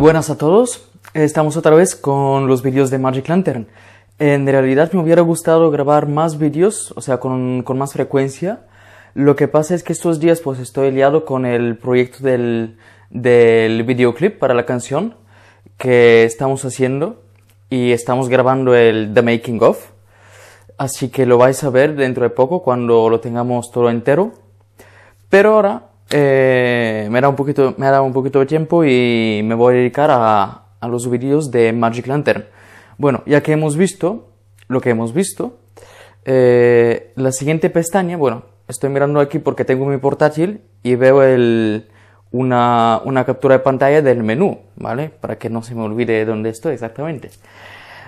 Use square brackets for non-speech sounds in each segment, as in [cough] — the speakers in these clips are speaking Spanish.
buenas a todos, estamos otra vez con los vídeos de Magic Lantern. En realidad me hubiera gustado grabar más vídeos, o sea, con, más frecuencia. Lo que pasa es que estos días pues estoy liado con el proyecto del, del videoclip para la canción que estamos haciendo y estamos grabando el The Making of. Así que lo vais a ver dentro de poco cuando lo tengamos todo entero. Pero ahora eh, me, da un poquito, me ha dado un poquito de tiempo y me voy a dedicar a, los vídeos de Magic Lantern. Bueno, ya que hemos visto lo que hemos visto, eh, la siguiente pestaña, bueno, estoy mirando aquí porque tengo mi portátil y veo el, una, una, captura de pantalla del menú, ¿vale? Para que no se me olvide dónde estoy exactamente.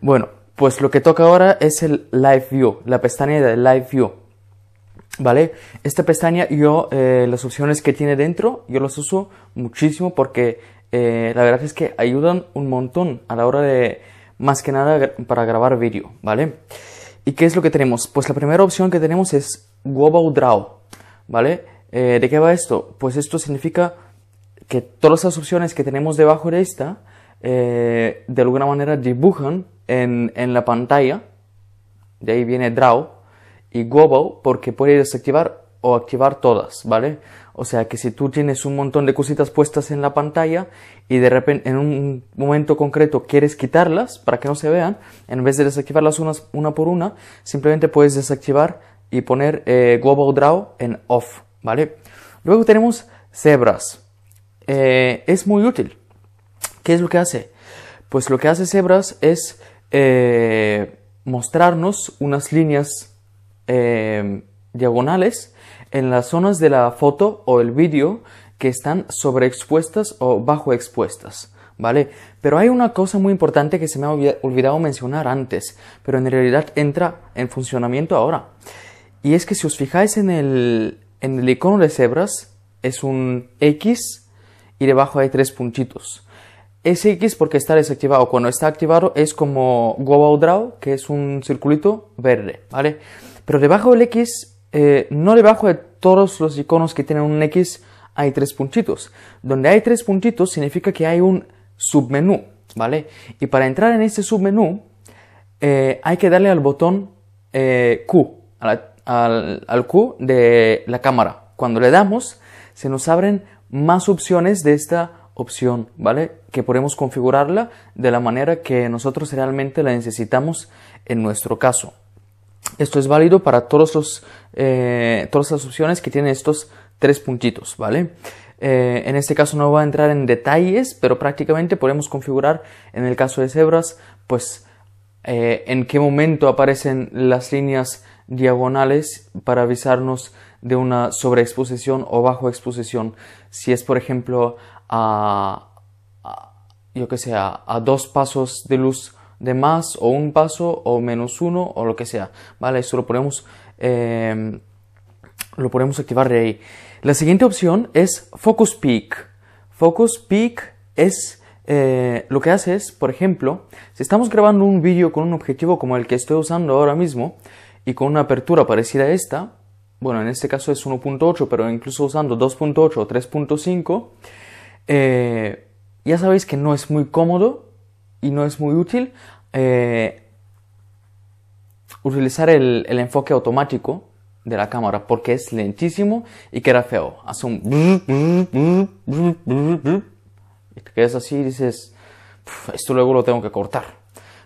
Bueno, pues lo que toca ahora es el Live View, la pestaña de Live View. ¿Vale? Esta pestaña yo, eh, las opciones que tiene dentro, yo las uso muchísimo porque eh, la verdad es que ayudan un montón a la hora de, más que nada, para grabar vídeo, ¿vale? ¿Y qué es lo que tenemos? Pues la primera opción que tenemos es global Draw, ¿vale? Eh, ¿De qué va esto? Pues esto significa que todas las opciones que tenemos debajo de esta, de alguna manera dibujan en, en la pantalla, de ahí viene Draw, y global porque puede desactivar o activar todas, ¿vale? O sea que si tú tienes un montón de cositas puestas en la pantalla y de repente en un momento concreto quieres quitarlas para que no se vean, en vez de desactivarlas unas, una por una, simplemente puedes desactivar y poner eh, Global Draw en off, ¿vale? Luego tenemos Zebras. Eh, es muy útil. ¿Qué es lo que hace? Pues lo que hace Zebras es eh, mostrarnos unas líneas Em, diagonales en las zonas de la foto o el vídeo que están sobreexpuestas o bajo expuestas. ¿Vale? Pero hay una cosa muy importante que se me ha olvidado mencionar antes, pero en realidad entra en funcionamiento ahora. Y es que si os fijáis en el, en el icono de cebras, es un X y debajo hay tres puntitos. Ese X porque está desactivado. Cuando está activado es como Go Draw, que es un circulito verde, ¿vale? Pero debajo del X, eh, no debajo de todos los iconos que tienen un X, hay tres puntitos. Donde hay tres puntitos significa que hay un submenú, ¿vale? Y para entrar en este submenú, eh, hay que darle al botón eh, Q, al, al Q de la cámara. Cuando le damos, se nos abren más opciones de esta opción, ¿vale? Que podemos configurarla de la manera que nosotros realmente la necesitamos en nuestro caso. Esto es válido para todos los, eh, todas las opciones que tienen estos tres puntitos, ¿vale? Eh, en este caso no voy a entrar en detalles, pero prácticamente podemos configurar en el caso de cebras, pues eh, en qué momento aparecen las líneas diagonales para avisarnos de una sobreexposición o bajo exposición. Si es, por ejemplo, yo que sea a dos pasos de luz de más o un paso o menos uno o lo que sea, ¿vale? Eso lo podemos, em, lo podemos activar de ahí. La siguiente opción es Focus Peak. Focus Peak es eh, lo que hace es, por ejemplo, si estamos grabando un vídeo con un objetivo como el que estoy usando ahora mismo y con una apertura parecida a esta, bueno, en este caso es 1.8, pero incluso usando 2.8 o 3.5, eh, ya sabéis que no es muy cómodo y no es muy útil eh, utilizar el, enfoque automático de la cámara porque es lentísimo y queda feo. Hace un... Y te quedas así y dices, esto luego lo tengo que cortar.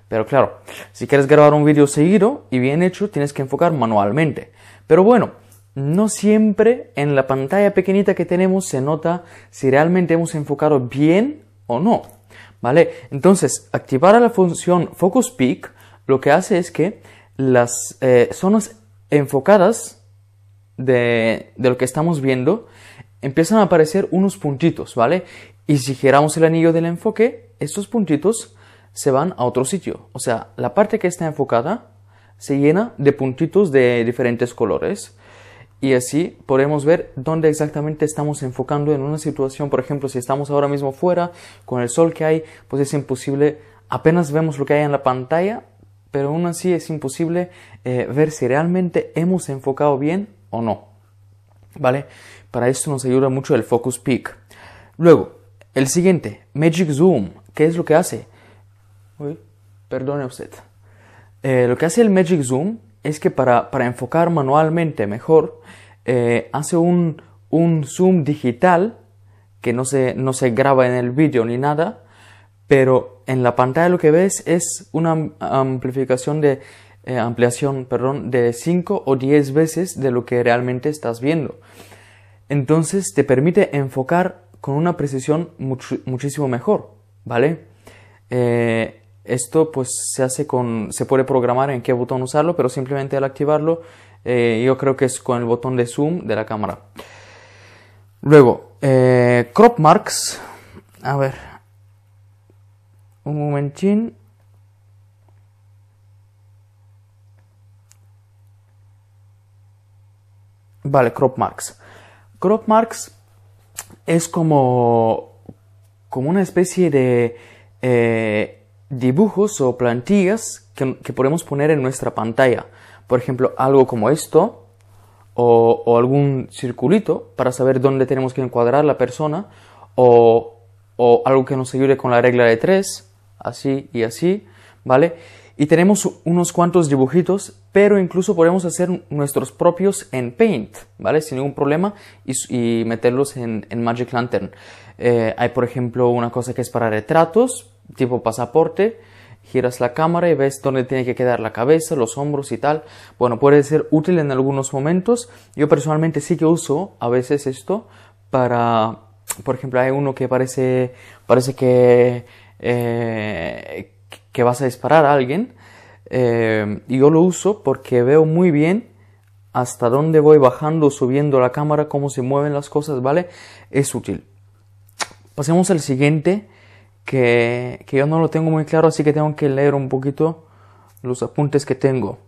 Pero claro, si quieres grabar un vídeo seguido y bien hecho, tienes que enfocar manualmente. Pero bueno, no siempre en la pantalla pequeñita que tenemos se nota si realmente hemos enfocado bien o no. ¿Vale? Entonces, activar la función Focus Peak lo que hace es que las eh, zonas enfocadas de, de, lo que estamos viendo empiezan a aparecer unos puntitos, ¿vale? Y si giramos el anillo del enfoque, estos puntitos se van a otro sitio. O sea, la parte que está enfocada se llena de puntitos de diferentes colores y así podemos ver dónde exactamente estamos enfocando en una situación. Por ejemplo, si estamos ahora mismo fuera, con el sol que hay, pues es imposible, apenas vemos lo que hay en la pantalla, pero aún así es imposible eh, ver si realmente hemos enfocado bien o no. ¿Vale? Para esto nos ayuda mucho el Focus Peak. Luego, el siguiente, Magic Zoom. ¿Qué es lo que hace? Uy, perdone usted. Eh, lo que hace el Magic Zoom es que para, enfocar manualmente mejor, eh, hace un, un, zoom digital que no se, no se graba en el vídeo ni nada, pero en la pantalla lo que ves es una amplificación de eh, ampliación, perdón, de 5 o 10 veces de lo que realmente estás viendo. Entonces te permite enfocar con una precisión muchísimo mejor, ¿vale? Eh, esto pues se hace con, se puede programar en qué botón usarlo, pero simplemente al activarlo eh, yo creo que es con el botón de zoom de la cámara. Luego, eh, crop marks, a ver, un momentín. Vale, crop marks. Crop marks es como, como una especie de eh, dibujos o plantillas que, podemos poner en nuestra pantalla. Por ejemplo, algo como esto o, algún circulito para saber dónde tenemos que encuadrar la persona o, algo que nos ayude con la regla de tres, así y así, ¿vale? y tenemos unos cuantos dibujitos, pero incluso podemos hacer nuestros propios en Paint, ¿vale? Sin ningún problema y, meterlos en, Magic Lantern. Eh, hay, por ejemplo, una cosa que es para retratos, tipo pasaporte, giras la cámara y ves dónde tiene que quedar la cabeza, los hombros y tal. Bueno, puede ser útil en algunos momentos. Yo personalmente sí que uso a veces esto para, por ejemplo, hay uno que parece, parece que, eh, que vas a disparar a alguien. Eh, y yo lo uso porque veo muy bien hasta dónde voy bajando, o subiendo la cámara, cómo se mueven las cosas, ¿vale? Es útil. Pasemos al siguiente que, yo no lo tengo muy claro, así que tengo que leer un poquito los apuntes que tengo.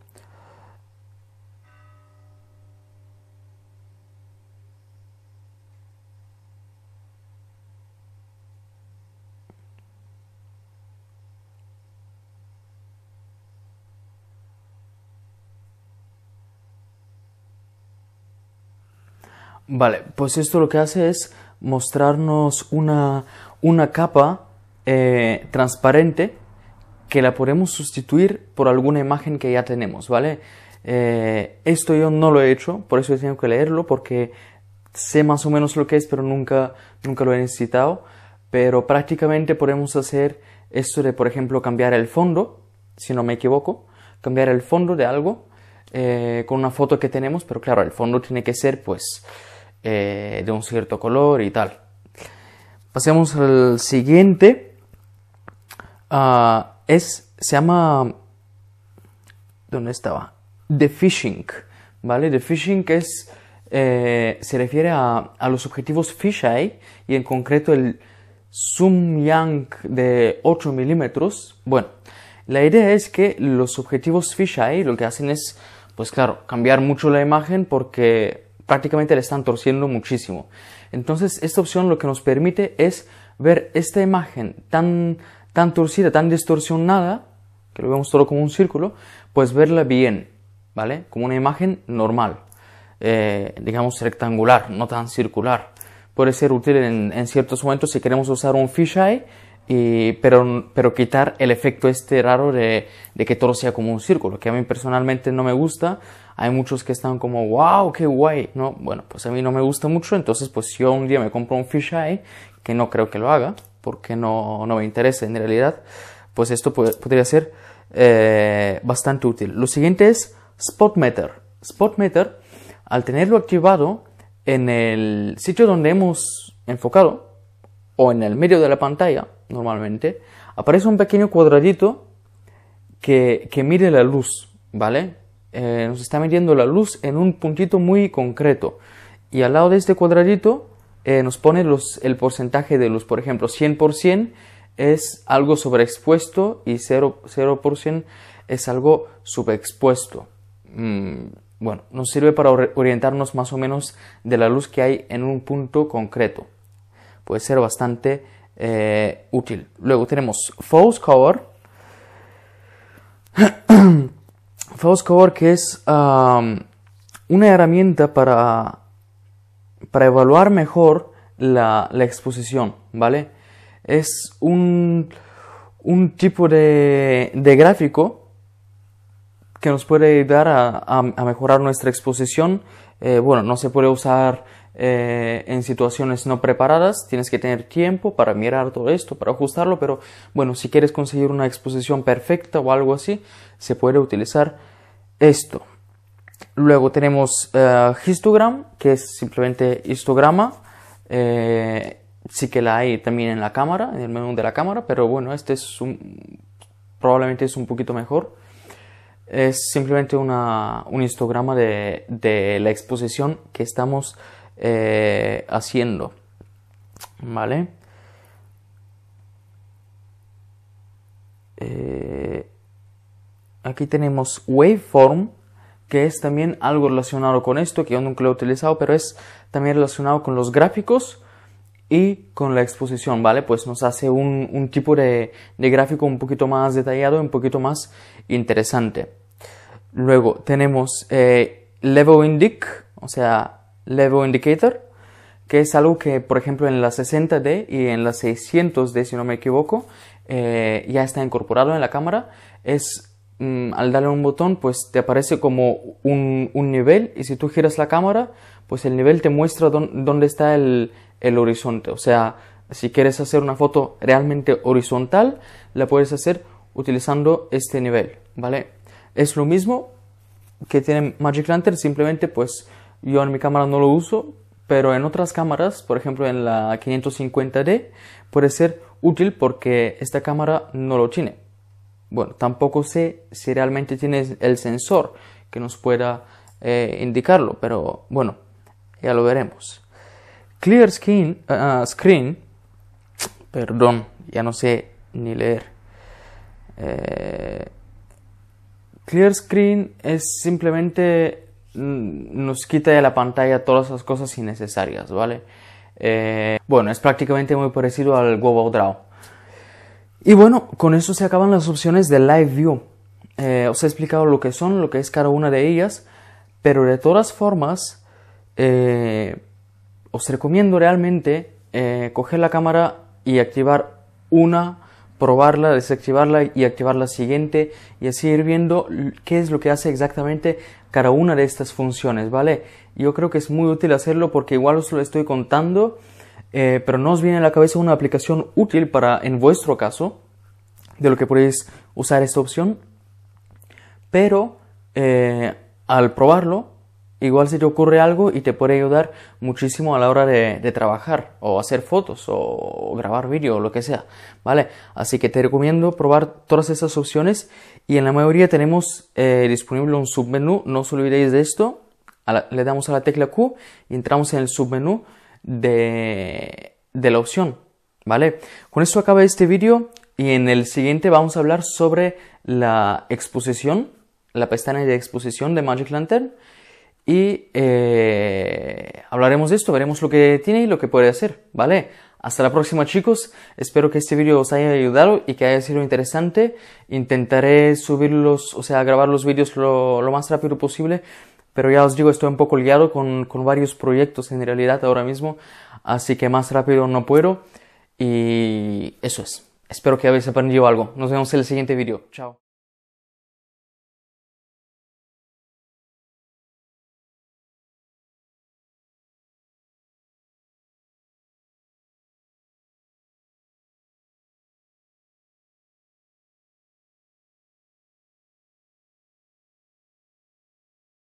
Vale, pues esto lo que hace es mostrarnos una, una capa eh, transparente que la podemos sustituir por alguna imagen que ya tenemos, ¿vale? Eh, esto yo no lo he hecho, por eso tengo que leerlo, porque sé más o menos lo que es, pero nunca, nunca lo he necesitado. Pero prácticamente podemos hacer esto de, por ejemplo, cambiar el fondo, si no me equivoco, cambiar el fondo de algo eh, con una foto que tenemos, pero claro, el fondo tiene que ser pues de un cierto color y tal. Pasemos al siguiente Ah, es, se llama, ¿dónde estaba? The Phishing, ¿vale? The Phishing es, eh, se refiere a, a los objetivos fisheye y en concreto el zoom yang de 8 milímetros. Bueno, la idea es que los objetivos fisheye lo que hacen es, pues claro, cambiar mucho la imagen porque prácticamente le están torciendo muchísimo. Entonces, esta opción lo que nos permite es ver esta imagen tan tan torcida, tan distorsionada, que lo vemos todo como un círculo, pues verla bien, ¿vale? Como una imagen normal, eh, digamos rectangular, no tan circular. Puede ser útil en, ciertos momentos si queremos usar un fisheye, pero, pero quitar el efecto este raro de, que todo sea como un círculo, que a mí personalmente no me gusta. Hay muchos que están como, wow, qué guay, ¿no? Bueno, pues a mí no me gusta mucho, entonces pues yo un día me compro un fisheye, que no creo que lo haga, porque no, me interesa en realidad, pues esto podría ser eh, bastante útil. Lo siguiente es Spot Meter. Spot Meter, al tenerlo activado en el sitio donde hemos enfocado o en el medio de la pantalla, normalmente, aparece un pequeño cuadradito que, que mide la luz, ¿vale? Eh, nos está midiendo la luz en un puntito muy concreto. Y al lado de este cuadradito eh, nos pone el porcentaje de luz. Por ejemplo, 100% es algo sobreexpuesto y 0%, es algo subexpuesto. Mm, bueno, nos sirve para orientarnos más o menos de la luz que hay en un punto concreto. Puede ser bastante eh, útil. Luego tenemos false cover. [clears throat] false cover que es una herramienta para para evaluar mejor la, exposición, ¿vale? Es un, tipo de, gráfico que nos puede ayudar a, mejorar nuestra exposición. Eh, bueno, no se puede usar eh, en situaciones no preparadas, tienes que tener tiempo para mirar todo esto, para ajustarlo, pero bueno, si quieres conseguir una exposición perfecta o algo así, se puede utilizar esto. Luego tenemos eh, histogram, que es simplemente histograma. Eh, sí que la hay también en la cámara, en el menú de la cámara, pero bueno, este es un, probablemente es un poquito mejor. Es simplemente un histograma de, la exposición que estamos eh, haciendo. ¿Vale? aquí tenemos waveform que es también algo relacionado con esto, que yo nunca lo he utilizado, pero es también relacionado con los gráficos y con la exposición, ¿vale? Pues nos hace un, tipo de, gráfico un poquito más detallado, un poquito más interesante. Luego tenemos eh, Level Indic, o sea, Level Indicator, que es algo que, por ejemplo, en la 60D y en la 600D, si no me equivoco, eh, ya está incorporado en la cámara. Es Mm, al darle un botón, pues te aparece como un, nivel y si tú giras la cámara, pues el nivel te muestra dónde está el, el horizonte. O sea, si quieres hacer una foto realmente horizontal, la puedes hacer utilizando este nivel, ¿vale? Es lo mismo que tiene Magic Lantern, simplemente pues yo en mi cámara no lo uso, pero en otras cámaras, por ejemplo en la 550D, puede ser útil porque esta cámara no lo tiene. Bueno, tampoco sé si realmente tiene el sensor que nos pueda eh, indicarlo, pero bueno, ya lo veremos. Clear Screen, ah, perdón, ya no sé ni leer. Eh, clear Screen es simplemente mm, nos quita de la pantalla todas las cosas innecesarias, ¿vale? Eh, bueno, es prácticamente muy parecido al Google Draw y bueno, con eso se acaban las opciones de Live View. Eh, os he explicado lo que son, lo que es cada una de ellas, pero de todas formas, eh, os recomiendo realmente eh, coger la cámara y activar una, probarla, desactivarla y activar la siguiente y así ir viendo qué es lo que hace exactamente cada una de estas funciones, ¿vale? Yo creo que es muy útil hacerlo porque igual os lo estoy contando eh, pero no os viene a la cabeza una aplicación útil para, en vuestro caso, de lo que podéis usar esta opción. Pero eh, al probarlo, igual se te ocurre algo y te puede ayudar muchísimo a la hora de, trabajar o hacer fotos o, grabar vídeo o lo que sea, ¿vale? Así que te recomiendo probar todas esas opciones y en la mayoría tenemos eh, disponible un submenú, no os olvidéis de esto, le damos a la tecla Q y entramos en el submenú de, la opción, ¿vale? Con esto acaba este vídeo y en el siguiente vamos a hablar sobre la exposición, la pestaña de exposición de Magic Lantern y eh, hablaremos de esto, veremos lo que tiene y lo que puede hacer, ¿vale? Hasta la próxima chicos, espero que este vídeo os haya ayudado y que haya sido interesante. Intentaré subirlos, o sea, grabar los vídeos lo más rápido posible pero ya os digo, estoy un poco liado con, varios proyectos en realidad ahora mismo, así que más rápido no puedo. Y eso es. Espero que habéis aprendido algo. Nos vemos en el siguiente vídeo. Chao.